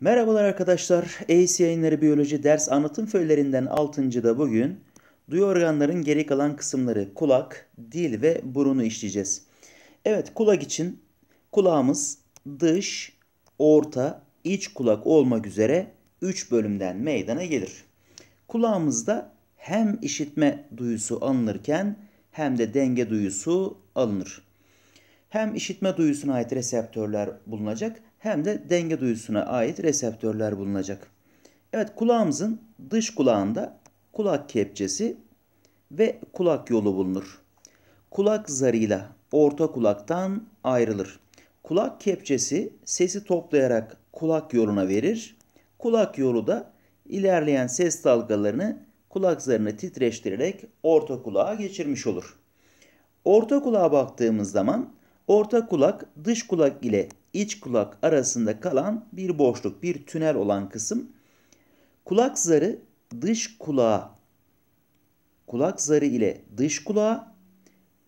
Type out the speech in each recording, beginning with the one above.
Merhabalar arkadaşlar. ACE Yayınları Biyoloji ders anlatım föllerinden 6.da bugün duyu organların geri kalan kısımları kulak, dil ve burunu işleyeceğiz. Evet kulak için kulağımız dış, orta, iç kulak olmak üzere 3 bölümden meydana gelir. Kulağımızda hem işitme duyusu alınırken hem de denge duyusu alınır. Hem işitme duyusuna ait reseptörler bulunacak hem de denge duyusuna ait reseptörler bulunacak. Evet kulağımızın dış kulağında kulak kepçesi ve kulak yolu bulunur. Kulak zarıyla orta kulaktan ayrılır. Kulak kepçesi sesi toplayarak kulak yoluna verir. Kulak yolu da ilerleyen ses dalgalarını kulak zarını titreştirerek orta kulağa geçirmiş olur. Orta kulağa baktığımız zaman Orta kulak dış kulak ile iç kulak arasında kalan bir boşluk, bir tünel olan kısım. Kulak zarı dış kulağa, kulak zarı ile dış kulağa,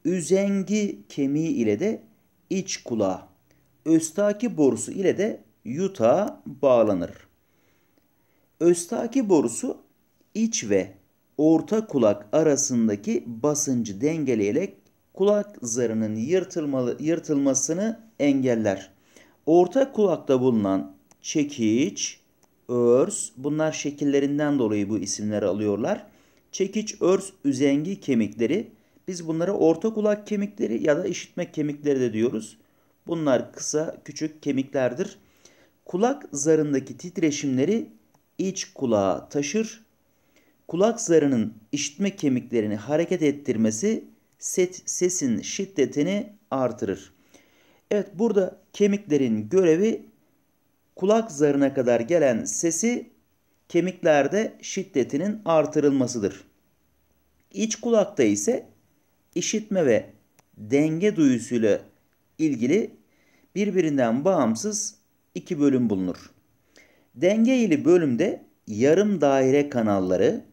üzengi kemiği ile de iç kulağa, östaki borusu ile de yutağa bağlanır. Östaki borusu iç ve orta kulak arasındaki basıncı dengeleyerek kulak zarının yırtılmalı, yırtılmasını engeller. Orta kulakta bulunan çekiç, örs bunlar şekillerinden dolayı bu isimleri alıyorlar. Çekiç, örs, üzengi kemikleri biz bunlara orta kulak kemikleri ya da işitme kemikleri de diyoruz. Bunlar kısa küçük kemiklerdir. Kulak zarındaki titreşimleri iç kulağa taşır. Kulak zarının işitme kemiklerini hareket ettirmesi set, sesin şiddetini artırır. Evet burada kemiklerin görevi kulak zarına kadar gelen sesi kemiklerde şiddetinin artırılmasıdır. İç kulakta ise işitme ve denge duyusuyla ilgili birbirinden bağımsız iki bölüm bulunur. Denge Dengeli bölümde yarım daire kanalları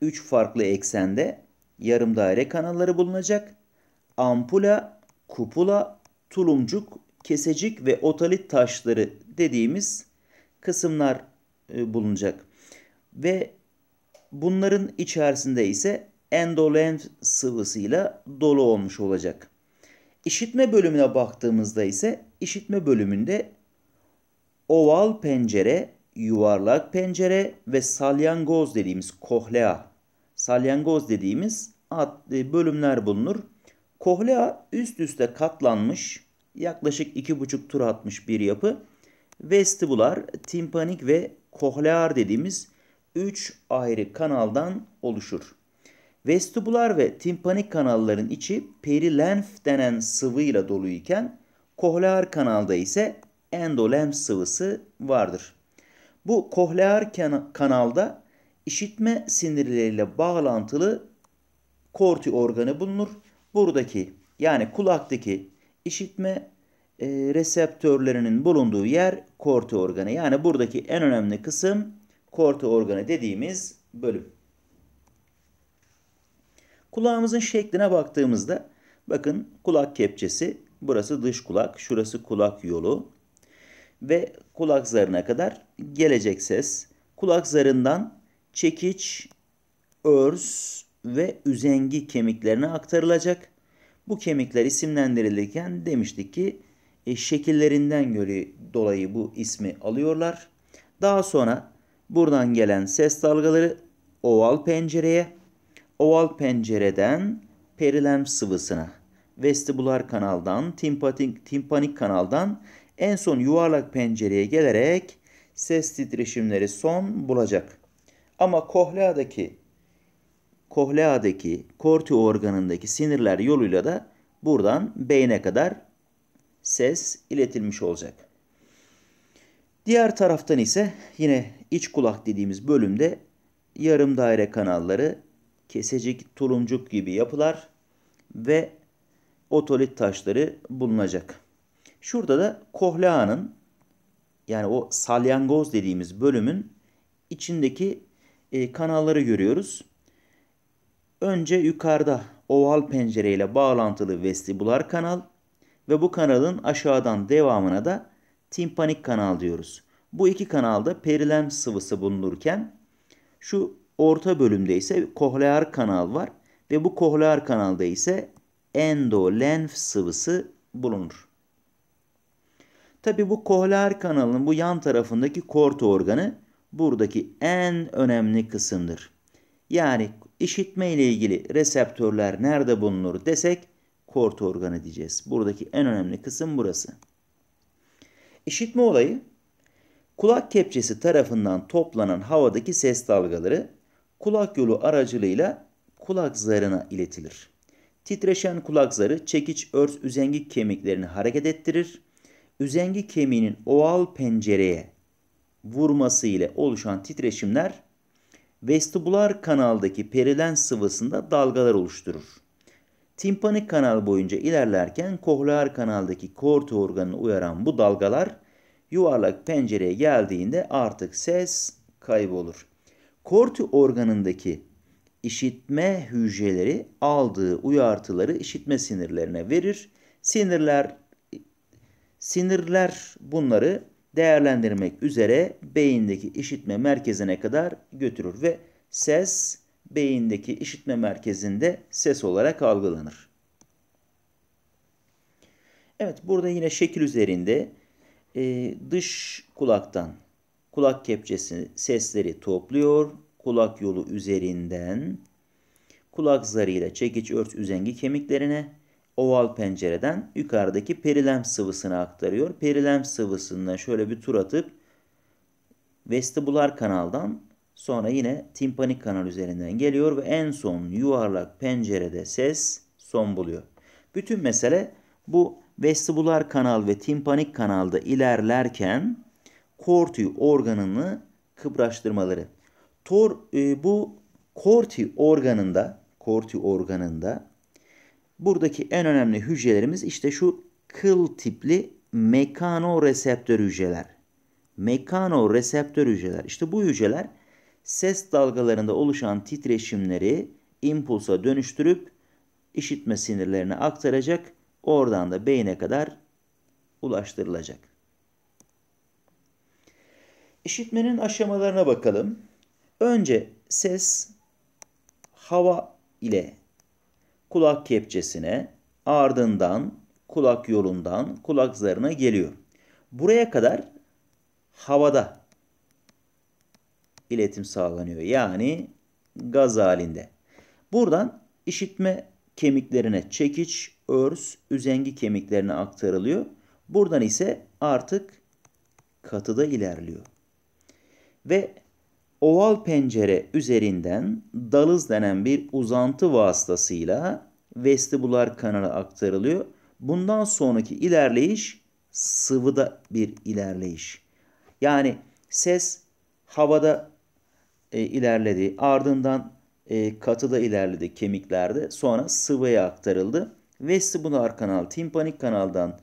üç farklı eksende yarım daire kanalları bulunacak. Ampula, kupula, tulumcuk, kesecik ve otalit taşları dediğimiz kısımlar e, bulunacak. Ve bunların içerisinde ise endolenf sıvısıyla dolu olmuş olacak. İşitme bölümüne baktığımızda ise işitme bölümünde oval pencere, yuvarlak pencere ve salyangoz dediğimiz kohlea, salyangoz dediğimiz e, bölümler bulunur. Kohlea üst üste katlanmış yaklaşık 2,5 tur atmış bir yapı. Vestibular, timpanik ve kohlear dediğimiz 3 ayrı kanaldan oluşur. Vestibular ve timpanik kanalların içi perilenf denen sıvıyla doluyken kohlear kanalda ise endolenf sıvısı vardır. Bu kohlear kanalda işitme sinirleriyle bağlantılı korti organı bulunur. Buradaki yani kulaktaki işitme e, reseptörlerinin bulunduğu yer korti organı. Yani buradaki en önemli kısım korti organı dediğimiz bölüm. Kulağımızın şekline baktığımızda bakın kulak kepçesi burası dış kulak, şurası kulak yolu ve kulak zarına kadar gelecek ses. Kulak zarından çekiç, örs, ve üzengi kemiklerine aktarılacak. Bu kemikler isimlendirilirken demiştik ki e, şekillerinden göre dolayı bu ismi alıyorlar. Daha sonra buradan gelen ses dalgaları oval pencereye, oval pencereden perilem sıvısına, vestibular kanaldan, timpanik, timpanik kanaldan en son yuvarlak pencereye gelerek ses titreşimleri son bulacak. Ama kohleadaki kohleadaki korti organındaki sinirler yoluyla da buradan beyne kadar ses iletilmiş olacak. Diğer taraftan ise yine iç kulak dediğimiz bölümde yarım daire kanalları kesecik, tulumcuk gibi yapılar ve otolit taşları bulunacak. Şurada da kohleanın yani o salyangoz dediğimiz bölümün içindeki e, kanalları görüyoruz. Önce yukarıda oval pencereyle bağlantılı vestibular kanal ve bu kanalın aşağıdan devamına da timpanik kanal diyoruz. Bu iki kanalda perilem sıvısı bulunurken şu orta bölümde ise kohlear kanal var ve bu kohlear kanalda ise endolenf sıvısı bulunur. Tabi bu kohlear kanalın bu yan tarafındaki kort organı buradaki en önemli kısımdır. Yani işitme ile ilgili reseptörler nerede bulunur desek kort organı diyeceğiz. Buradaki en önemli kısım burası. İşitme olayı kulak kepçesi tarafından toplanan havadaki ses dalgaları kulak yolu aracılığıyla kulak zarına iletilir. Titreşen kulak zarı çekiç örs üzengi kemiklerini hareket ettirir. Üzengi kemiğinin oval pencereye vurması ile oluşan titreşimler vestibular kanaldaki perilen sıvısında dalgalar oluşturur. Timpanik kanal boyunca ilerlerken kohlear kanaldaki korti organını uyaran bu dalgalar yuvarlak pencereye geldiğinde artık ses kaybolur. Korti organındaki işitme hücreleri aldığı uyartıları işitme sinirlerine verir. Sinirler sinirler bunları değerlendirmek üzere beyindeki işitme merkezine kadar götürür ve ses beyindeki işitme merkezinde ses olarak algılanır. Evet burada yine şekil üzerinde e, dış kulaktan kulak kepçesi sesleri topluyor. Kulak yolu üzerinden kulak zarıyla çekiç örs üzengi kemiklerine oval pencereden yukarıdaki perilem sıvısını aktarıyor. Perilem sıvısından şöyle bir tur atıp vestibular kanaldan sonra yine timpanik kanal üzerinden geliyor ve en son yuvarlak pencerede ses son buluyor. Bütün mesele bu vestibular kanal ve timpanik kanalda ilerlerken korti organını kıbraştırmaları. Tor, e, bu korti organında korti organında Buradaki en önemli hücrelerimiz işte şu kıl tipli mekanoreseptör hücreler. Mekanoreseptör hücreler. İşte bu hücreler ses dalgalarında oluşan titreşimleri impulsa dönüştürüp işitme sinirlerine aktaracak. Oradan da beyne kadar ulaştırılacak. İşitmenin aşamalarına bakalım. Önce ses hava ile kulak kepçesine ardından kulak yolundan kulak zarına geliyor. Buraya kadar havada iletim sağlanıyor. Yani gaz halinde. Buradan işitme kemiklerine çekiç, örs, üzengi kemiklerine aktarılıyor. Buradan ise artık katıda ilerliyor. Ve oval pencere üzerinden dalız denen bir uzantı vasıtasıyla vestibular kanala aktarılıyor. Bundan sonraki ilerleyiş sıvıda bir ilerleyiş. Yani ses havada e, ilerledi. Ardından e, katıda ilerledi kemiklerde. Sonra sıvıya aktarıldı. Vestibular kanal timpanik kanaldan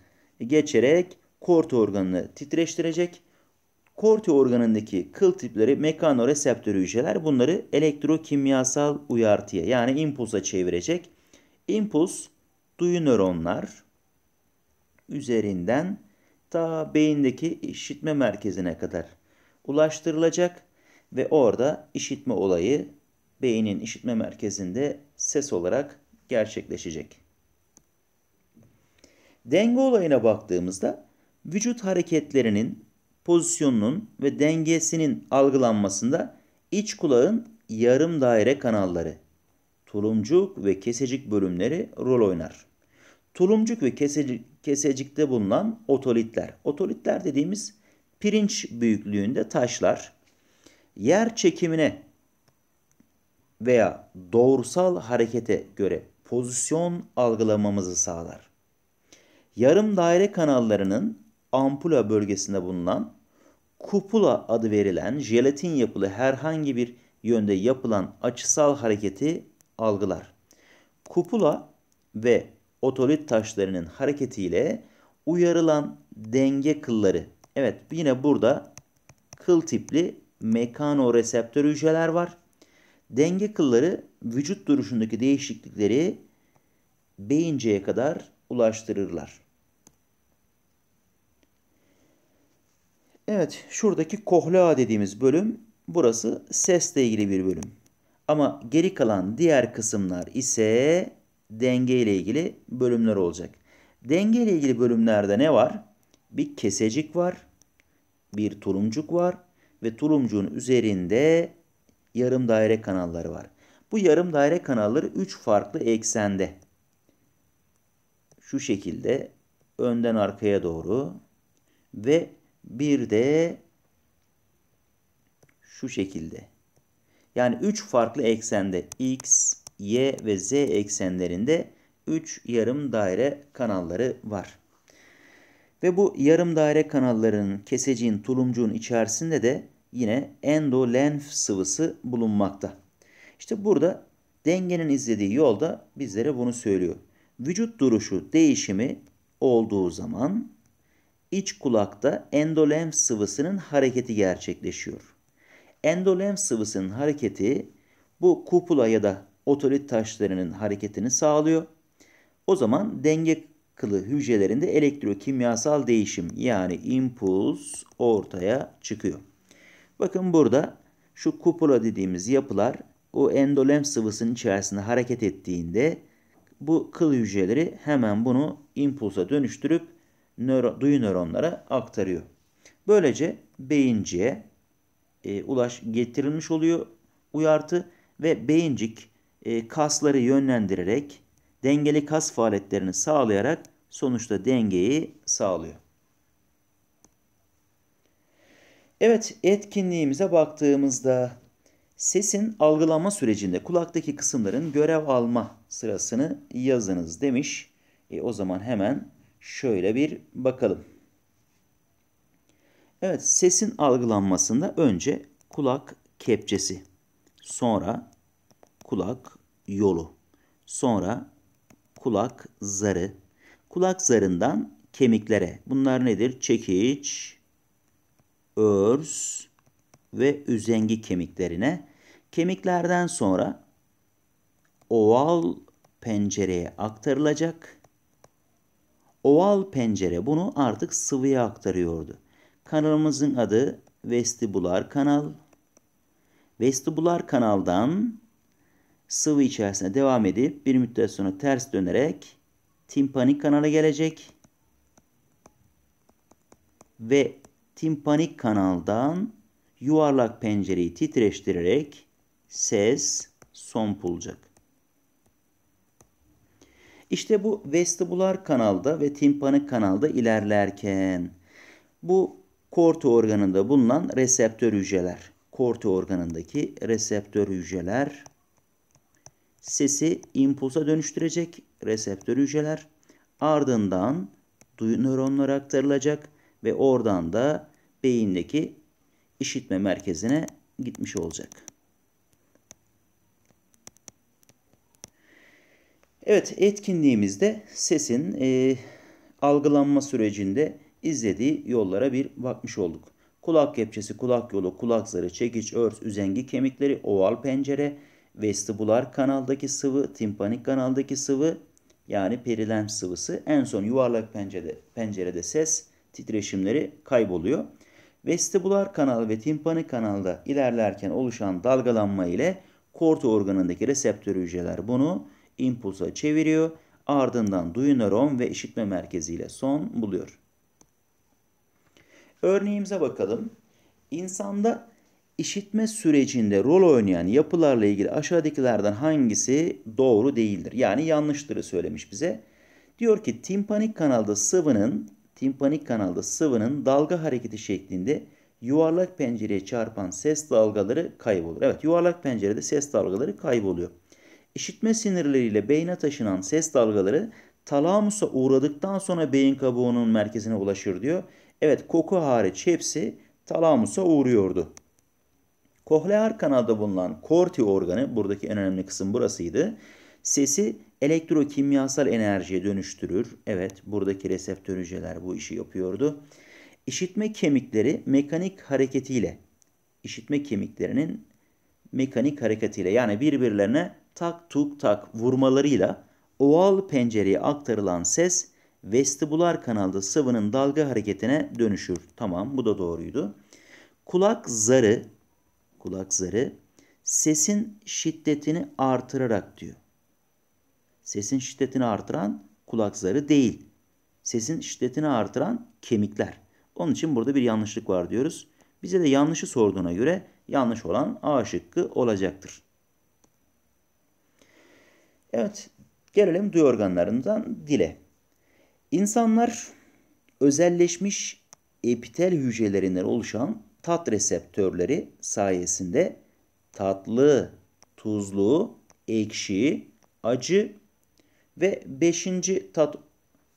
geçerek kort organını titreştirecek Korti organındaki kıl tipleri mekanoreseptör hücreler bunları elektrokimyasal uyartıya yani impulsa çevirecek. İmpuls duyu nöronlar üzerinden ta beyindeki işitme merkezine kadar ulaştırılacak ve orada işitme olayı beynin işitme merkezinde ses olarak gerçekleşecek. Denge olayına baktığımızda vücut hareketlerinin pozisyonunun ve dengesinin algılanmasında iç kulağın yarım daire kanalları, tulumcuk ve kesecik bölümleri rol oynar. Tulumcuk ve kesecik, kesecikte bulunan otolitler. Otolitler dediğimiz pirinç büyüklüğünde taşlar yer çekimine veya doğrusal harekete göre pozisyon algılamamızı sağlar. Yarım daire kanallarının ampula bölgesinde bulunan kupula adı verilen jelatin yapılı herhangi bir yönde yapılan açısal hareketi algılar. Kupula ve otolit taşlarının hareketiyle uyarılan denge kılları. Evet yine burada kıl tipli mekanoreseptör hücreler var. Denge kılları vücut duruşundaki değişiklikleri beyinceye kadar ulaştırırlar. Evet şuradaki kohla dediğimiz bölüm burası sesle ilgili bir bölüm. Ama geri kalan diğer kısımlar ise denge ile ilgili bölümler olacak. Denge ile ilgili bölümlerde ne var? Bir kesecik var, bir tulumcuk var ve tulumcuğun üzerinde yarım daire kanalları var. Bu yarım daire kanalları 3 farklı eksende. Şu şekilde önden arkaya doğru ve bir de şu şekilde. Yani 3 farklı eksende x, y ve z eksenlerinde 3 yarım daire kanalları var. Ve bu yarım daire kanallarının keseceğin tulumcuğun içerisinde de yine endolenf sıvısı bulunmakta. İşte burada dengenin izlediği yolda bizlere bunu söylüyor. Vücut duruşu değişimi olduğu zaman iç kulakta endolenf sıvısının hareketi gerçekleşiyor. Endolenf sıvısının hareketi bu kupula ya da otolit taşlarının hareketini sağlıyor. O zaman denge kılı hücrelerinde elektrokimyasal değişim yani impuls ortaya çıkıyor. Bakın burada şu kupula dediğimiz yapılar o endolenf sıvısının içerisinde hareket ettiğinde bu kıl hücreleri hemen bunu impulsa dönüştürüp nöro, duyu nöronlara aktarıyor. Böylece beyinciye e, ulaş getirilmiş oluyor uyartı ve beyincik e, kasları yönlendirerek dengeli kas faaliyetlerini sağlayarak sonuçta dengeyi sağlıyor. Evet etkinliğimize baktığımızda sesin algılama sürecinde kulaktaki kısımların görev alma sırasını yazınız demiş. E, o zaman hemen Şöyle bir bakalım. Evet sesin algılanmasında önce kulak kepçesi, sonra kulak yolu, sonra kulak zarı, kulak zarından kemiklere. Bunlar nedir? Çekiç, örs ve üzengi kemiklerine. Kemiklerden sonra oval pencereye aktarılacak Oval pencere bunu artık sıvıya aktarıyordu. Kanalımızın adı vestibular kanal. Vestibular kanaldan sıvı içerisine devam edip bir müddet sonra ters dönerek timpanik kanala gelecek. Ve timpanik kanaldan yuvarlak pencereyi titreştirerek ses son bulacak. İşte bu vestibular kanalda ve timpanik kanalda ilerlerken bu korti organında bulunan reseptör hücreler, korti organındaki reseptör hücreler sesi impulsa dönüştürecek reseptör hücreler ardından duyu nöronlara aktarılacak ve oradan da beyindeki işitme merkezine gitmiş olacak. Evet etkinliğimizde sesin e, algılanma sürecinde izlediği yollara bir bakmış olduk. Kulak kepçesi, kulak yolu, kulak zarı, çekiç, ört, üzengi kemikleri, oval pencere, vestibular kanaldaki sıvı, timpanik kanaldaki sıvı yani perilem sıvısı. En son yuvarlak pencerede, pencerede ses titreşimleri kayboluyor. Vestibular kanal ve timpanik kanalda ilerlerken oluşan dalgalanma ile kortu organındaki reseptör hücreler bunu impulsa çeviriyor. Ardından duyu nöron ve işitme merkeziyle son buluyor. Örneğimize bakalım. İnsanda işitme sürecinde rol oynayan yapılarla ilgili aşağıdakilerden hangisi doğru değildir? Yani yanlıştırı söylemiş bize. Diyor ki timpanik kanalda sıvının timpanik kanalda sıvının dalga hareketi şeklinde yuvarlak pencereye çarpan ses dalgaları kaybolur. Evet yuvarlak pencerede ses dalgaları kayboluyor. İşitme sinirleriyle beyne taşınan ses dalgaları talamusa uğradıktan sonra beyin kabuğunun merkezine ulaşır diyor. Evet koku hariç hepsi talamusa uğruyordu. Kohlear kanalda bulunan korti organı buradaki en önemli kısım burasıydı. Sesi elektrokimyasal enerjiye dönüştürür. Evet buradaki reseptör hücreler bu işi yapıyordu. İşitme kemikleri mekanik hareketiyle işitme kemiklerinin mekanik hareketiyle yani birbirlerine tak tuk tak vurmalarıyla oval pencereye aktarılan ses vestibular kanalda sıvının dalga hareketine dönüşür. Tamam bu da doğruydu. Kulak zarı kulak zarı sesin şiddetini artırarak diyor. Sesin şiddetini artıran kulak zarı değil. Sesin şiddetini artıran kemikler. Onun için burada bir yanlışlık var diyoruz. Bize de yanlışı sorduğuna göre yanlış olan A şıkkı olacaktır. Evet, gelelim duyu organlarından dile. İnsanlar özelleşmiş epitel hücrelerinden oluşan tat reseptörleri sayesinde tatlı, tuzlu, ekşi, acı ve beşinci tat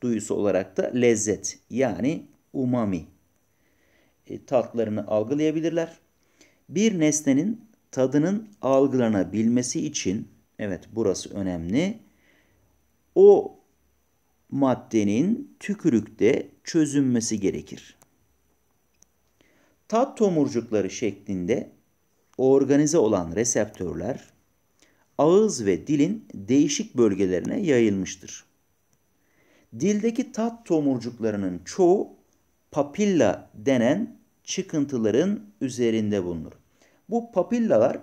duyusu olarak da lezzet yani umami e, tatlarını algılayabilirler. Bir nesnenin tadının algılanabilmesi için Evet burası önemli. O maddenin tükürükte çözünmesi gerekir. Tat tomurcukları şeklinde organize olan reseptörler ağız ve dilin değişik bölgelerine yayılmıştır. Dildeki tat tomurcuklarının çoğu papilla denen çıkıntıların üzerinde bulunur. Bu papillalar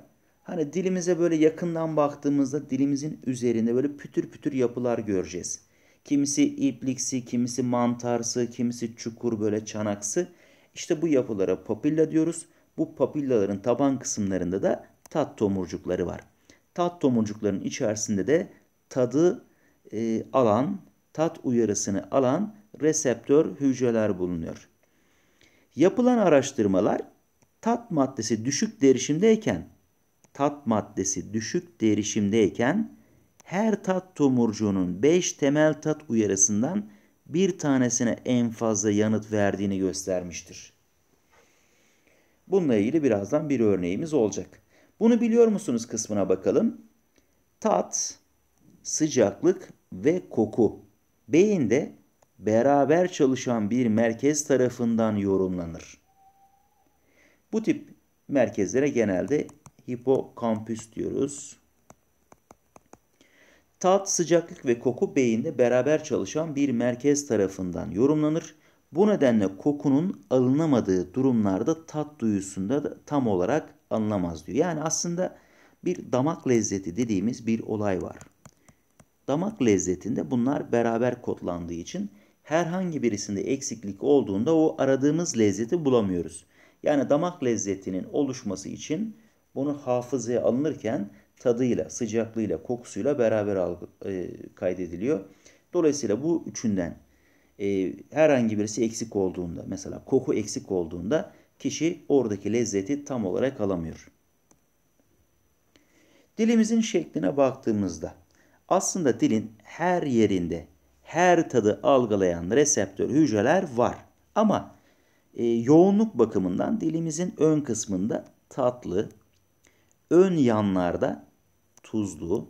Hani dilimize böyle yakından baktığımızda dilimizin üzerinde böyle pütür pütür yapılar göreceğiz. Kimisi ipliksi, kimisi mantarsı, kimisi çukur böyle çanaksı. İşte bu yapılara papilla diyoruz. Bu papillaların taban kısımlarında da tat tomurcukları var. Tat tomurcuklarının içerisinde de tadı e, alan, tat uyarısını alan reseptör hücreler bulunuyor. Yapılan araştırmalar tat maddesi düşük derişimdeyken tat maddesi düşük derişimdeyken her tat tomurcuğunun 5 temel tat uyarısından bir tanesine en fazla yanıt verdiğini göstermiştir. Bununla ilgili birazdan bir örneğimiz olacak. Bunu biliyor musunuz kısmına bakalım. Tat, sıcaklık ve koku beyinde beraber çalışan bir merkez tarafından yorumlanır. Bu tip merkezlere genelde hipokampüs diyoruz. Tat, sıcaklık ve koku beyinde beraber çalışan bir merkez tarafından yorumlanır. Bu nedenle kokunun alınamadığı durumlarda tat duyusunda da tam olarak anlamaz diyor. Yani aslında bir damak lezzeti dediğimiz bir olay var. Damak lezzetinde bunlar beraber kodlandığı için herhangi birisinde eksiklik olduğunda o aradığımız lezzeti bulamıyoruz. Yani damak lezzetinin oluşması için bunu hafızaya alınırken tadıyla, sıcaklığıyla, kokusuyla beraber algı, e, kaydediliyor. Dolayısıyla bu üçünden e, herhangi birisi eksik olduğunda, mesela koku eksik olduğunda kişi oradaki lezzeti tam olarak alamıyor. Dilimizin şekline baktığımızda aslında dilin her yerinde her tadı algılayan reseptör hücreler var. Ama e, yoğunluk bakımından dilimizin ön kısmında tatlı, ön yanlarda tuzlu,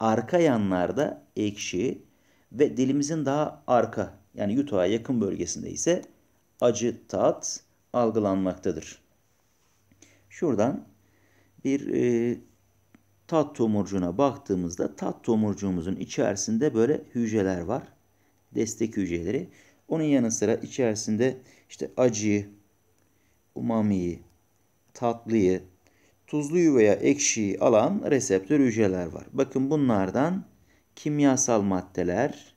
arka yanlarda ekşi ve dilimizin daha arka yani yutağa yakın bölgesinde ise acı tat algılanmaktadır. Şuradan bir e, tat tomurcuğuna baktığımızda tat tomurcuğumuzun içerisinde böyle hücreler var. Destek hücreleri. Onun yanı sıra içerisinde işte acıyı, umamiyi, tatlıyı, tuzlu veya ekşiyi alan reseptör hücreler var. Bakın bunlardan kimyasal maddeler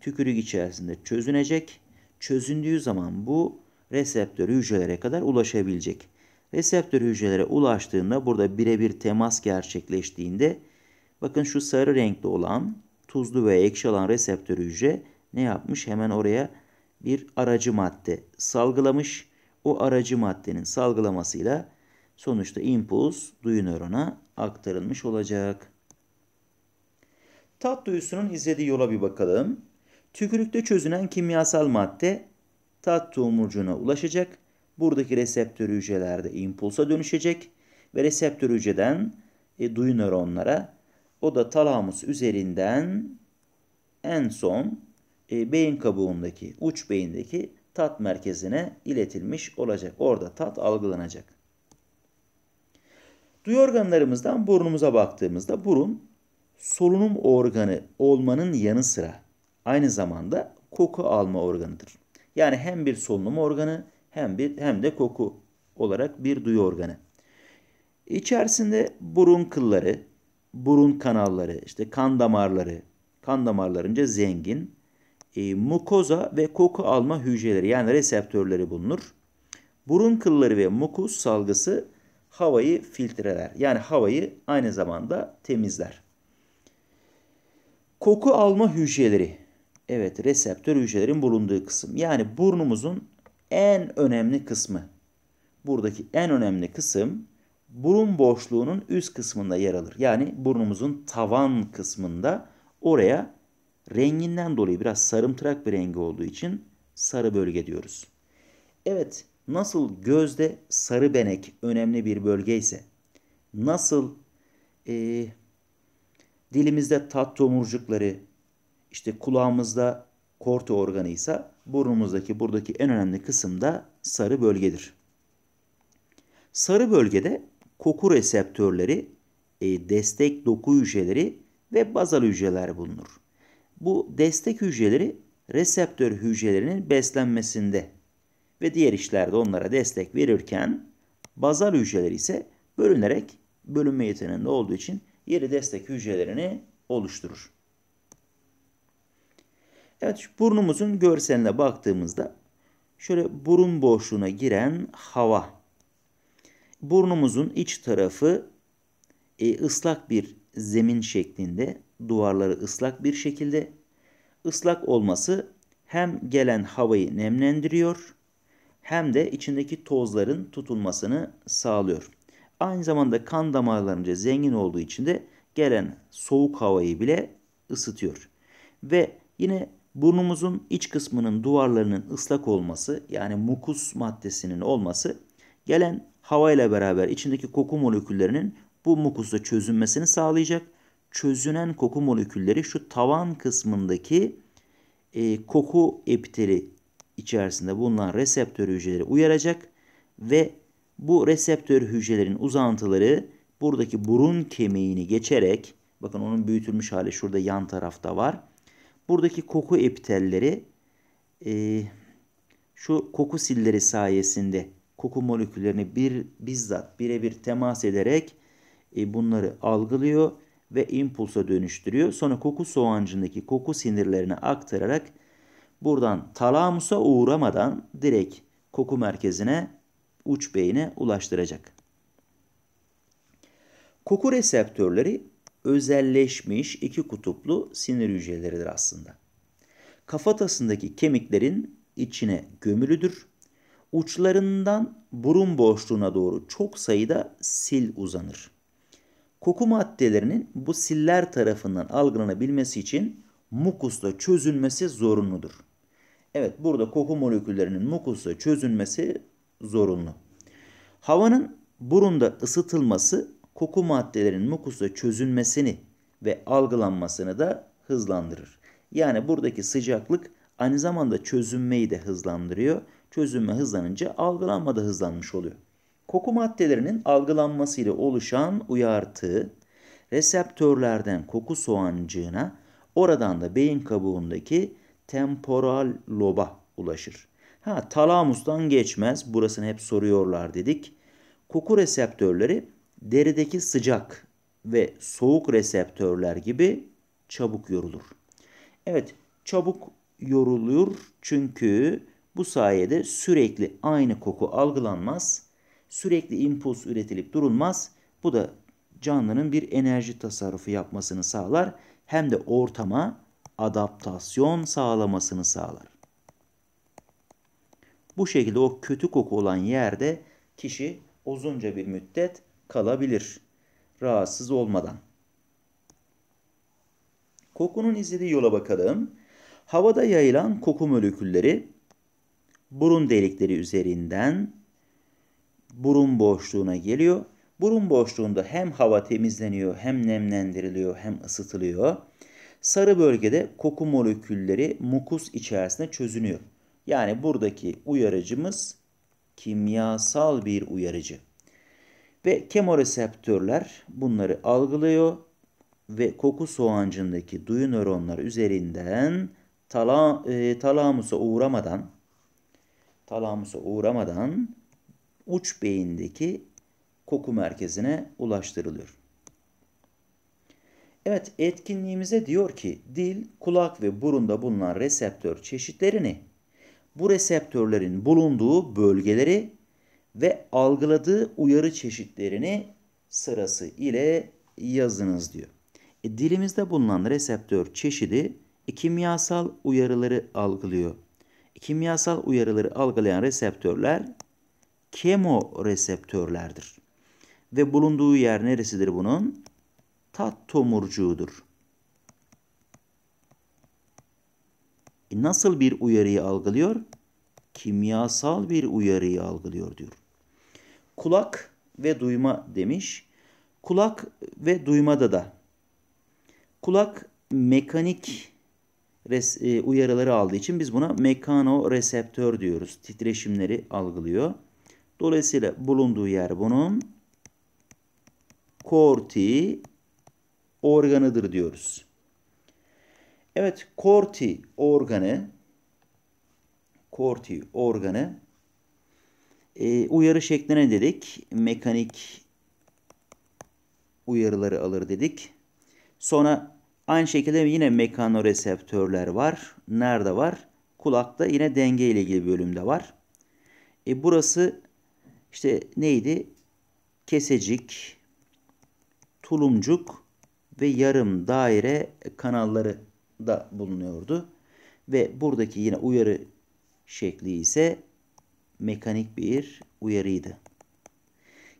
tükürük içerisinde çözünecek. Çözündüğü zaman bu reseptör hücrelere kadar ulaşabilecek. Reseptör hücrelere ulaştığında burada birebir temas gerçekleştiğinde bakın şu sarı renkli olan tuzlu veya ekşi olan reseptör hücre ne yapmış? Hemen oraya bir aracı madde salgılamış. O aracı maddenin salgılamasıyla Sonuçta impuls duyu nörona aktarılmış olacak. Tat duyusunun izlediği yola bir bakalım. Tükürükte çözünen kimyasal madde tat tomurcuğuna ulaşacak. Buradaki reseptör hücrelerde impulsa dönüşecek ve reseptör hücreden e, duyu nöronlara o da talamus üzerinden en son e, beyin kabuğundaki uç beyindeki tat merkezine iletilmiş olacak. Orada tat algılanacak. Duyu organlarımızdan burnumuza baktığımızda burun solunum organı olmanın yanı sıra aynı zamanda koku alma organıdır. Yani hem bir solunum organı hem bir hem de koku olarak bir duyu organı. İçerisinde burun kılları, burun kanalları, işte kan damarları, kan damarlarınca zengin e, mukoza ve koku alma hücreleri yani reseptörleri bulunur. Burun kılları ve mukus salgısı havayı filtreler. Yani havayı aynı zamanda temizler. Koku alma hücreleri. Evet reseptör hücrelerin bulunduğu kısım. Yani burnumuzun en önemli kısmı. Buradaki en önemli kısım burun boşluğunun üst kısmında yer alır. Yani burnumuzun tavan kısmında oraya renginden dolayı biraz sarımtırak bir rengi olduğu için sarı bölge diyoruz. Evet Nasıl gözde sarı benek önemli bir bölge ise, nasıl e, dilimizde tat tomurcukları, işte kulağımızda korte organıysa burnumuzdaki buradaki en önemli kısım da sarı bölgedir. Sarı bölgede koku reseptörleri, e, destek doku hücreleri ve bazal hücreler bulunur. Bu destek hücreleri reseptör hücrelerinin beslenmesinde ve diğer işlerde onlara destek verirken bazal hücreler ise bölünerek bölünme yeteneğinde olduğu için yeri destek hücrelerini oluşturur. Evet burnumuzun görseline baktığımızda şöyle burun boşluğuna giren hava. Burnumuzun iç tarafı e, ıslak bir zemin şeklinde, duvarları ıslak bir şekilde. ıslak olması hem gelen havayı nemlendiriyor hem de içindeki tozların tutulmasını sağlıyor. Aynı zamanda kan damarlarınca zengin olduğu için de gelen soğuk havayı bile ısıtıyor. Ve yine burnumuzun iç kısmının duvarlarının ıslak olması yani mukus maddesinin olması gelen havayla beraber içindeki koku moleküllerinin bu mukusla çözünmesini sağlayacak. Çözünen koku molekülleri şu tavan kısmındaki e, koku epiteli içerisinde bulunan reseptör hücreleri uyaracak ve bu reseptör hücrelerin uzantıları buradaki burun kemiğini geçerek bakın onun büyütülmüş hali şurada yan tarafta var. Buradaki koku epitelleri e, şu koku silleri sayesinde koku moleküllerini bir bizzat birebir temas ederek e, bunları algılıyor ve impulsa dönüştürüyor. Sonra koku soğancındaki koku sinirlerine aktararak Buradan talamusa uğramadan direkt koku merkezine uç beyine ulaştıracak. Koku reseptörleri özelleşmiş iki kutuplu sinir hücreleridir aslında. Kafatasındaki kemiklerin içine gömülüdür. Uçlarından burun boşluğuna doğru çok sayıda sil uzanır. Koku maddelerinin bu siller tarafından algılanabilmesi için mukusla çözülmesi zorunludur. Evet burada koku moleküllerinin mukusa çözünmesi zorunlu. Havanın burunda ısıtılması koku maddelerinin mukusa çözünmesini ve algılanmasını da hızlandırır. Yani buradaki sıcaklık aynı zamanda çözünmeyi de hızlandırıyor. Çözünme hızlanınca algılanma da hızlanmış oluyor. Koku maddelerinin algılanması ile oluşan uyartı reseptörlerden koku soğancığına oradan da beyin kabuğundaki temporal loba ulaşır. Ha talamustan geçmez. Burasını hep soruyorlar dedik. Koku reseptörleri derideki sıcak ve soğuk reseptörler gibi çabuk yorulur. Evet, çabuk yoruluyor çünkü bu sayede sürekli aynı koku algılanmaz, sürekli impuls üretilip durulmaz. Bu da canlının bir enerji tasarrufu yapmasını sağlar hem de ortama adaptasyon sağlamasını sağlar. Bu şekilde o kötü koku olan yerde kişi uzunca bir müddet kalabilir rahatsız olmadan. Kokunun izlediği yola bakalım. Havada yayılan koku molekülleri burun delikleri üzerinden burun boşluğuna geliyor. Burun boşluğunda hem hava temizleniyor, hem nemlendiriliyor, hem ısıtılıyor. Sarı bölgede koku molekülleri mukus içerisinde çözünüyor. Yani buradaki uyarıcımız kimyasal bir uyarıcı. Ve kemoreseptörler bunları algılıyor ve koku soğancındaki duyu nöronları üzerinden tala, e, talamusa uğramadan talamusa uğramadan uç beyindeki koku merkezine ulaştırılıyor. Evet etkinliğimize diyor ki dil, kulak ve burunda bulunan reseptör çeşitlerini, bu reseptörlerin bulunduğu bölgeleri ve algıladığı uyarı çeşitlerini sırası ile yazınız diyor. E, dilimizde bulunan reseptör çeşidi e, kimyasal uyarıları algılıyor. E, kimyasal uyarıları algılayan reseptörler kemoreseptörlerdir. Ve bulunduğu yer neresidir bunun? tat tomurcuğudur. E nasıl bir uyarıyı algılıyor? Kimyasal bir uyarıyı algılıyor diyor. Kulak ve duyma demiş. Kulak ve duymada da kulak mekanik e, uyarıları aldığı için biz buna mekanoreseptör diyoruz. Titreşimleri algılıyor. Dolayısıyla bulunduğu yer bunun korti organıdır diyoruz. Evet, korti organı korti organı e, uyarı şekline dedik. Mekanik uyarıları alır dedik. Sonra aynı şekilde yine mekanoreseptörler var. Nerede var? Kulakta yine denge ile ilgili bölümde var. E, burası işte neydi? Kesecik, tulumcuk, ve yarım daire kanalları da bulunuyordu. Ve buradaki yine uyarı şekli ise mekanik bir uyarıydı.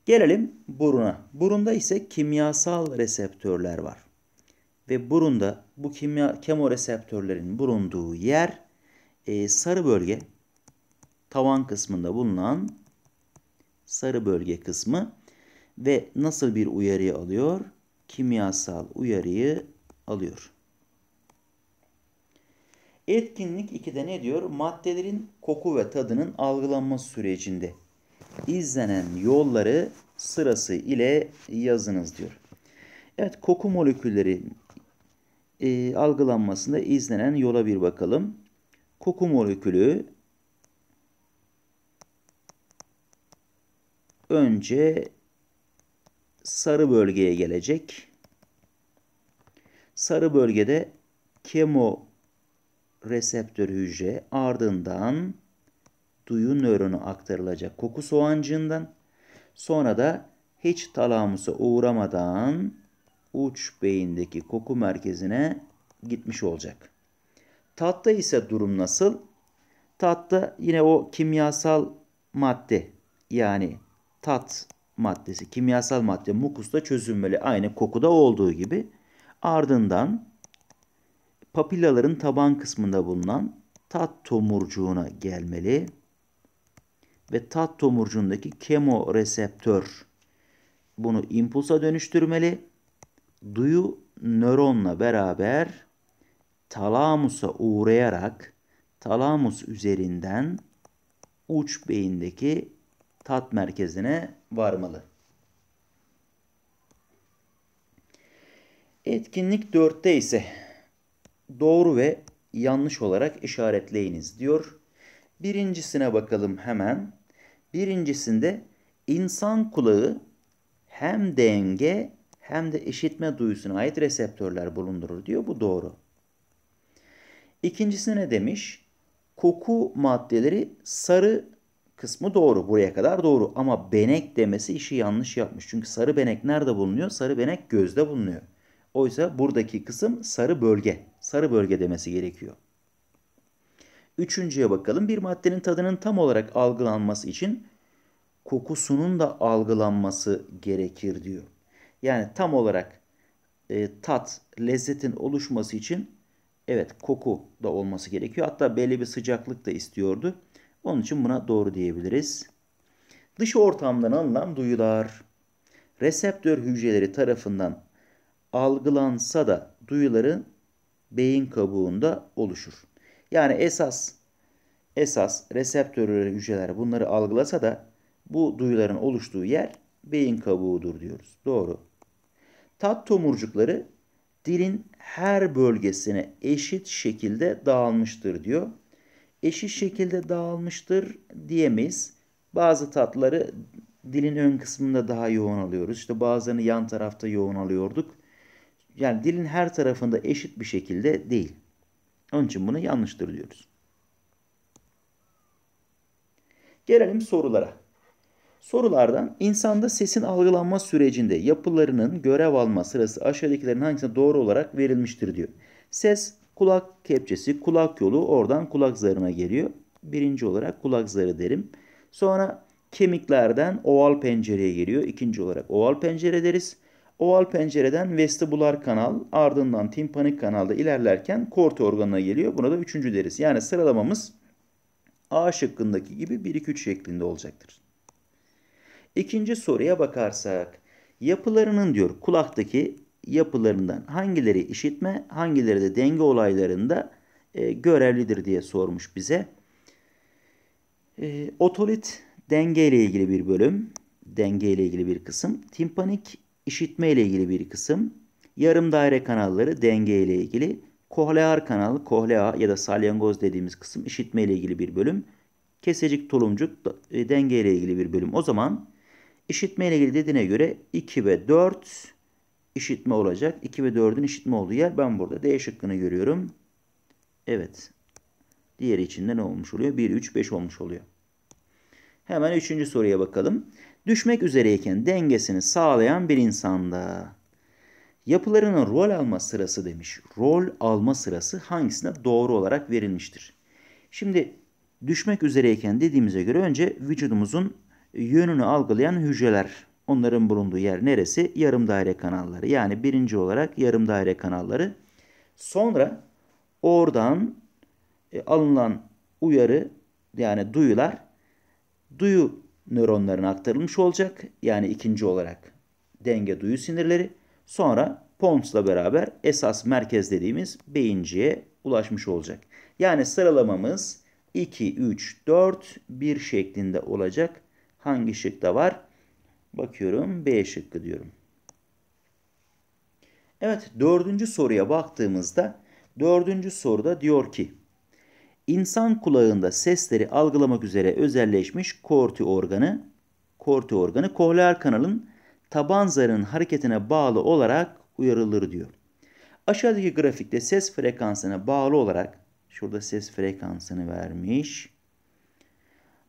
Gelelim buruna. Burunda ise kimyasal reseptörler var. Ve burunda bu kimya kemoreseptörlerin bulunduğu yer e, sarı bölge. Tavan kısmında bulunan sarı bölge kısmı ve nasıl bir uyarı alıyor? kimyasal uyarıyı alıyor. Etkinlik 2'de ne diyor? Maddelerin koku ve tadının algılanma sürecinde izlenen yolları sırası ile yazınız diyor. Evet koku molekülleri e, algılanmasında izlenen yola bir bakalım. Koku molekülü önce sarı bölgeye gelecek. Sarı bölgede kemo reseptör hücre ardından duyu nöronu aktarılacak koku soğancığından sonra da hiç talamusa uğramadan uç beyindeki koku merkezine gitmiş olacak. Tatta ise durum nasıl? Tatta yine o kimyasal madde yani tat maddesi, kimyasal madde mukusta çözünmeli. Aynı kokuda olduğu gibi. Ardından papillaların taban kısmında bulunan tat tomurcuğuna gelmeli ve tat tomurcuğundaki kemoreseptör bunu impulsa dönüştürmeli. Duyu nöronla beraber talamusa uğrayarak talamus üzerinden uç beyindeki tat merkezine varmalı. Etkinlik 4'te ise doğru ve yanlış olarak işaretleyiniz diyor. Birincisine bakalım hemen. Birincisinde insan kulağı hem denge hem de işitme duyusuna ait reseptörler bulundurur diyor. Bu doğru. İkincisine demiş? Koku maddeleri sarı kısmı doğru. Buraya kadar doğru. Ama benek demesi işi yanlış yapmış. Çünkü sarı benek nerede bulunuyor? Sarı benek gözde bulunuyor. Oysa buradaki kısım sarı bölge. Sarı bölge demesi gerekiyor. Üçüncüye bakalım. Bir maddenin tadının tam olarak algılanması için kokusunun da algılanması gerekir diyor. Yani tam olarak e, tat, lezzetin oluşması için evet koku da olması gerekiyor. Hatta belli bir sıcaklık da istiyordu. Onun için buna doğru diyebiliriz. Dış ortamdan alınan duyular reseptör hücreleri tarafından algılansa da duyuların beyin kabuğunda oluşur. Yani esas esas reseptör hücreler bunları algılasa da bu duyuların oluştuğu yer beyin kabuğudur diyoruz. Doğru. Tat tomurcukları dilin her bölgesine eşit şekilde dağılmıştır diyor eşit şekilde dağılmıştır diyemeyiz. Bazı tatları dilin ön kısmında daha yoğun alıyoruz. İşte bazılarını yan tarafta yoğun alıyorduk. Yani dilin her tarafında eşit bir şekilde değil. Onun için bunu yanlıştır diyoruz. Gelelim sorulara. Sorulardan insanda sesin algılanma sürecinde yapılarının görev alma sırası aşağıdakilerin hangisine doğru olarak verilmiştir diyor. Ses Kulak kepçesi, kulak yolu oradan kulak zarına geliyor. Birinci olarak kulak zarı derim. Sonra kemiklerden oval pencereye geliyor. İkinci olarak oval pencere deriz. Oval pencereden vestibular kanal ardından timpanik kanalda ilerlerken korte organına geliyor. Buna da üçüncü deriz. Yani sıralamamız A şıkkındaki gibi 1-2-3 şeklinde olacaktır. İkinci soruya bakarsak yapılarının diyor kulaktaki yapılarından hangileri işitme, hangileri de denge olaylarında e, görevlidir diye sormuş bize. E, otolit denge ile ilgili bir bölüm, denge ile ilgili bir kısım. Timpanik işitme ile ilgili bir kısım. Yarım daire kanalları denge ile ilgili. Kohlear kanal, kohlea ya da salyangoz dediğimiz kısım işitme ile ilgili bir bölüm. Kesecik tulumcuk e, denge ile ilgili bir bölüm. O zaman işitme ile ilgili dediğine göre 2 ve 4 işitme olacak. 2 ve 4'ün işitme olduğu yer ben burada. D şıkkını görüyorum. Evet. Diğeri içinde ne olmuş oluyor? 1, 3, 5 olmuş oluyor. Hemen üçüncü soruya bakalım. Düşmek üzereyken dengesini sağlayan bir insanda yapılarının rol alma sırası demiş. Rol alma sırası hangisine doğru olarak verilmiştir? Şimdi düşmek üzereyken dediğimize göre önce vücudumuzun yönünü algılayan hücreler Onların bulunduğu yer neresi? Yarım daire kanalları. Yani birinci olarak yarım daire kanalları. Sonra oradan e, alınan uyarı yani duyular duyu nöronlarına aktarılmış olacak. Yani ikinci olarak denge duyu sinirleri. Sonra Pons'la beraber esas merkez dediğimiz beyinciye ulaşmış olacak. Yani sıralamamız 2, 3, 4, 1 şeklinde olacak. Hangi şıkta var? Bakıyorum B şıkkı diyorum. Evet dördüncü soruya baktığımızda dördüncü soruda diyor ki insan kulağında sesleri algılamak üzere özelleşmiş korti organı korti organı kohlear kanalın taban zarının hareketine bağlı olarak uyarılır diyor. Aşağıdaki grafikte ses frekansına bağlı olarak şurada ses frekansını vermiş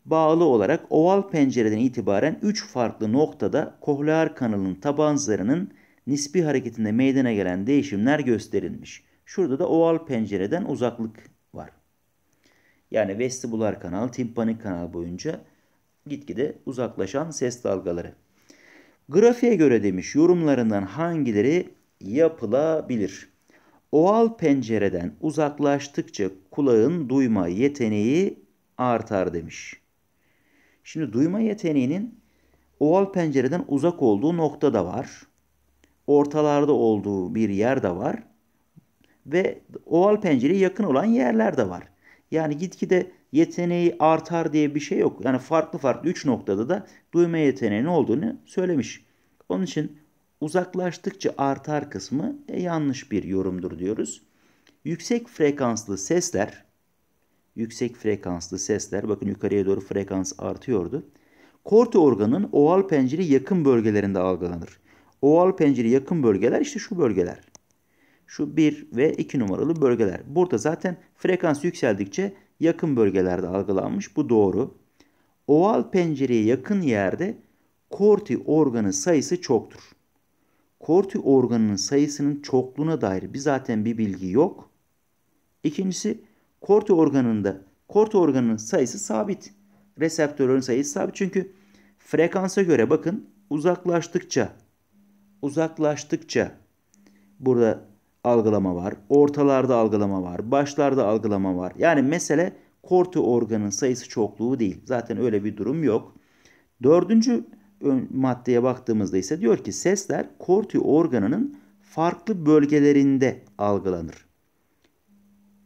bağlı olarak oval pencereden itibaren 3 farklı noktada kohlear kanalının taban zarının nispi hareketinde meydana gelen değişimler gösterilmiş. Şurada da oval pencereden uzaklık var. Yani vestibular kanal, timpanik kanal boyunca gitgide uzaklaşan ses dalgaları. Grafiğe göre demiş yorumlarından hangileri yapılabilir? Oval pencereden uzaklaştıkça kulağın duyma yeteneği artar demiş. Şimdi duyma yeteneğinin oval pencereden uzak olduğu nokta da var. Ortalarda olduğu bir yer de var. Ve oval pencereye yakın olan yerler de var. Yani gitgide yeteneği artar diye bir şey yok. Yani farklı farklı 3 noktada da duyma yeteneğinin olduğunu söylemiş. Onun için uzaklaştıkça artar kısmı e, yanlış bir yorumdur diyoruz. Yüksek frekanslı sesler yüksek frekanslı sesler bakın yukarıya doğru frekans artıyordu. Korti organın oval pencere yakın bölgelerinde algılanır. Oval pencere yakın bölgeler işte şu bölgeler. Şu 1 ve 2 numaralı bölgeler. Burada zaten frekans yükseldikçe yakın bölgelerde algılanmış. Bu doğru. Oval pencereye yakın yerde korti organı sayısı çoktur. Korti organının sayısının çokluğuna dair bir zaten bir bilgi yok. İkincisi Korti organında korti organının sayısı sabit. Reseptörlerin sayısı sabit. Çünkü frekansa göre bakın uzaklaştıkça uzaklaştıkça burada algılama var. Ortalarda algılama var. Başlarda algılama var. Yani mesele korti organın sayısı çokluğu değil. Zaten öyle bir durum yok. Dördüncü maddeye baktığımızda ise diyor ki sesler korti organının farklı bölgelerinde algılanır.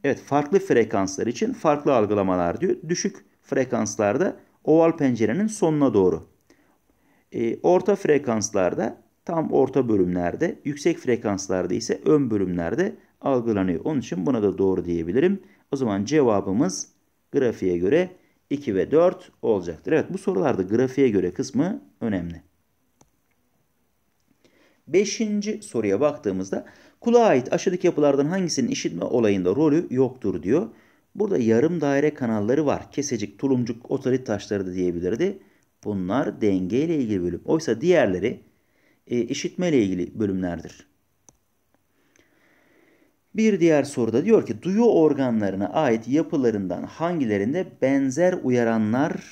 Evet farklı frekanslar için farklı algılamalar diyor. Düşük frekanslarda oval pencerenin sonuna doğru. E, orta frekanslarda tam orta bölümlerde, yüksek frekanslarda ise ön bölümlerde algılanıyor. Onun için buna da doğru diyebilirim. O zaman cevabımız grafiğe göre 2 ve 4 olacaktır. Evet bu sorularda grafiğe göre kısmı önemli. Beşinci soruya baktığımızda Kulağa ait aşağıdaki yapılardan hangisinin işitme olayında rolü yoktur diyor. Burada yarım daire kanalları var. Kesecik, tulumcuk, otorit taşları da diyebilirdi. Bunlar denge ile ilgili bölüm. Oysa diğerleri e, işitme ile ilgili bölümlerdir. Bir diğer soruda diyor ki duyu organlarına ait yapılarından hangilerinde benzer uyaranlar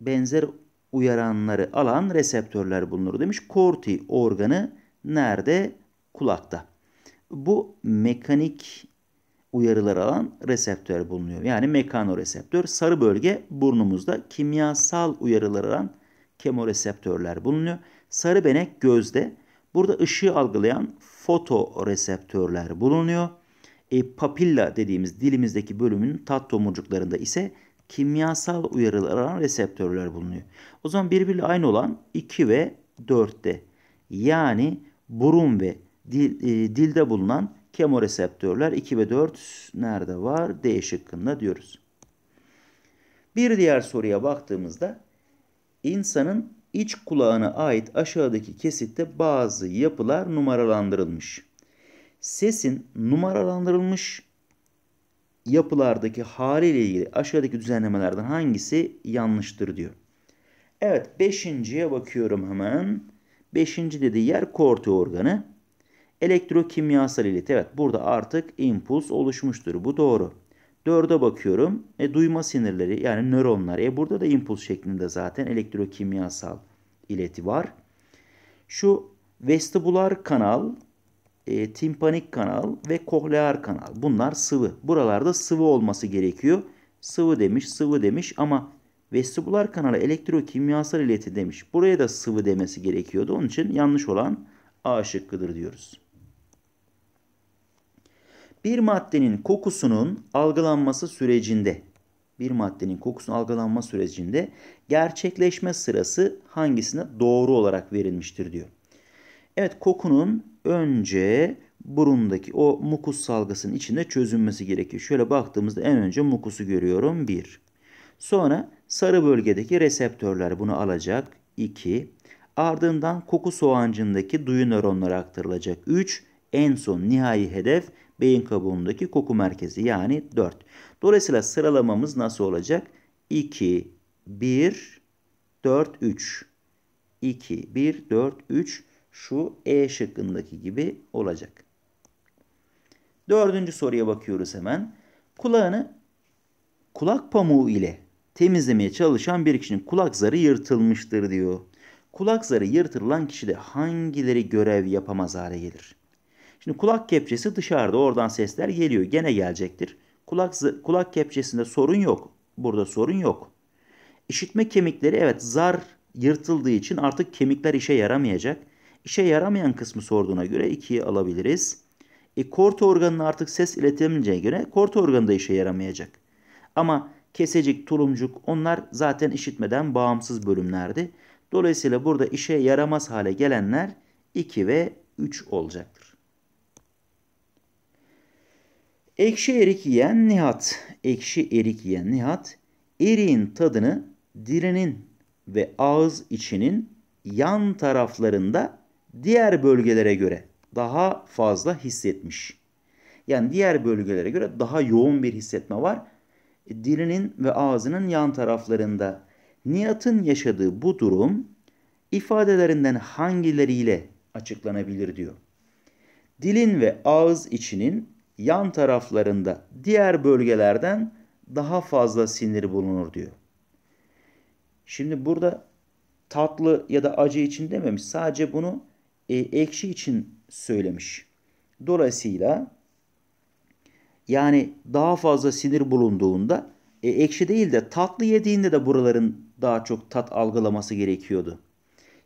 benzer uyaranları alan reseptörler bulunur demiş. Korti organı nerede? kulakta. Bu mekanik uyarılar alan reseptör bulunuyor. Yani mekanoreseptör. Sarı bölge burnumuzda kimyasal uyarılar alan kemoreseptörler bulunuyor. Sarı benek gözde. Burada ışığı algılayan fotoreseptörler bulunuyor. E, papilla dediğimiz dilimizdeki bölümün tat tomurcuklarında ise kimyasal uyarılar alan reseptörler bulunuyor. O zaman birbiriyle aynı olan 2 ve 4'te yani burun ve dil, e, dilde bulunan kemoreseptörler 2 ve 4 nerede var? D şıkkında diyoruz. Bir diğer soruya baktığımızda insanın iç kulağına ait aşağıdaki kesitte bazı yapılar numaralandırılmış. Sesin numaralandırılmış yapılardaki haliyle ilgili aşağıdaki düzenlemelerden hangisi yanlıştır diyor. Evet beşinciye bakıyorum hemen. Beşinci dediği yer korti organı. Elektrokimyasal ilet. Evet burada artık impuls oluşmuştur. Bu doğru. Dörde bakıyorum. E, duyma sinirleri yani nöronlar. E, burada da impuls şeklinde zaten elektrokimyasal ileti var. Şu vestibular kanal, e, timpanik kanal ve kohlear kanal. Bunlar sıvı. Buralarda sıvı olması gerekiyor. Sıvı demiş, sıvı demiş ama vestibular kanalı elektrokimyasal ileti demiş. Buraya da sıvı demesi gerekiyordu. Onun için yanlış olan A şıkkıdır diyoruz. Bir maddenin kokusunun algılanması sürecinde bir maddenin kokusunun algılanma sürecinde gerçekleşme sırası hangisine doğru olarak verilmiştir diyor. Evet kokunun önce burundaki o mukus salgısının içinde çözünmesi gerekiyor. Şöyle baktığımızda en önce mukusu görüyorum 1. Sonra sarı bölgedeki reseptörler bunu alacak 2. Ardından koku soğancındaki duyu nöronlara aktarılacak 3. En son nihai hedef beyin kabuğundaki koku merkezi yani 4. Dolayısıyla sıralamamız nasıl olacak? 2, 1, 4, 3. 2, 1, 4, 3 şu E şıkkındaki gibi olacak. Dördüncü soruya bakıyoruz hemen. Kulağını kulak pamuğu ile temizlemeye çalışan bir kişinin kulak zarı yırtılmıştır diyor. Kulak zarı yırtılan kişide hangileri görev yapamaz hale gelir? Şimdi kulak kepçesi dışarıda oradan sesler geliyor. Gene gelecektir. Kulak, kulak kepçesinde sorun yok. Burada sorun yok. İşitme kemikleri evet zar yırtıldığı için artık kemikler işe yaramayacak. İşe yaramayan kısmı sorduğuna göre 2'yi alabiliriz. E, kortu organına artık ses iletemeyeceğine göre kortu organı da işe yaramayacak. Ama kesecik, tulumcuk onlar zaten işitmeden bağımsız bölümlerdi. Dolayısıyla burada işe yaramaz hale gelenler 2 ve 3 olacaktır. Ekşi erik yiyen Nihat. Ekşi erik yiyen Nihat. Eriğin tadını direnin ve ağız içinin yan taraflarında diğer bölgelere göre daha fazla hissetmiş. Yani diğer bölgelere göre daha yoğun bir hissetme var. E, Dilinin ve ağzının yan taraflarında Nihat'ın yaşadığı bu durum ifadelerinden hangileriyle açıklanabilir diyor. Dilin ve ağız içinin yan taraflarında diğer bölgelerden daha fazla sinir bulunur diyor. Şimdi burada tatlı ya da acı için dememiş. Sadece bunu e, ekşi için söylemiş. Dolayısıyla yani daha fazla sinir bulunduğunda e, ekşi değil de tatlı yediğinde de buraların daha çok tat algılaması gerekiyordu.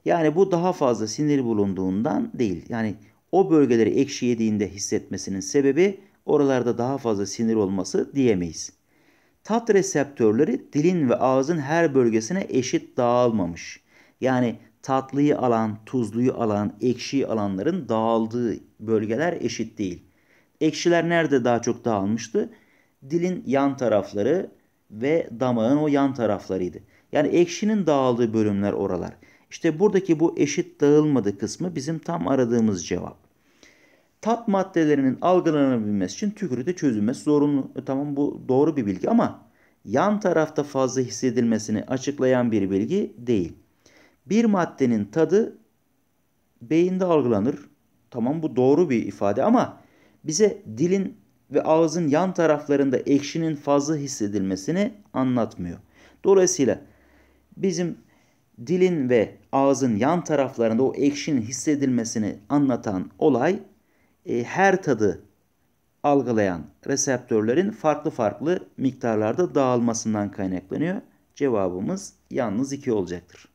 Yani bu daha fazla sinir bulunduğundan değil. Yani o bölgeleri ekşi yediğinde hissetmesinin sebebi oralarda daha fazla sinir olması diyemeyiz. Tat reseptörleri dilin ve ağzın her bölgesine eşit dağılmamış. Yani tatlıyı alan, tuzluyu alan, ekşiyi alanların dağıldığı bölgeler eşit değil. Ekşiler nerede daha çok dağılmıştı? Dilin yan tarafları ve damağın o yan taraflarıydı. Yani ekşinin dağıldığı bölümler oralar. İşte buradaki bu eşit dağılmadı kısmı bizim tam aradığımız cevap tat maddelerinin algılanabilmesi için tükürükte çözülmesi zorunlu. E, tamam bu doğru bir bilgi ama yan tarafta fazla hissedilmesini açıklayan bir bilgi değil. Bir maddenin tadı beyinde algılanır. Tamam bu doğru bir ifade ama bize dilin ve ağzın yan taraflarında ekşinin fazla hissedilmesini anlatmıyor. Dolayısıyla bizim dilin ve ağzın yan taraflarında o ekşinin hissedilmesini anlatan olay e, her tadı algılayan reseptörlerin farklı farklı miktarlarda dağılmasından kaynaklanıyor. Cevabımız yalnız 2 olacaktır.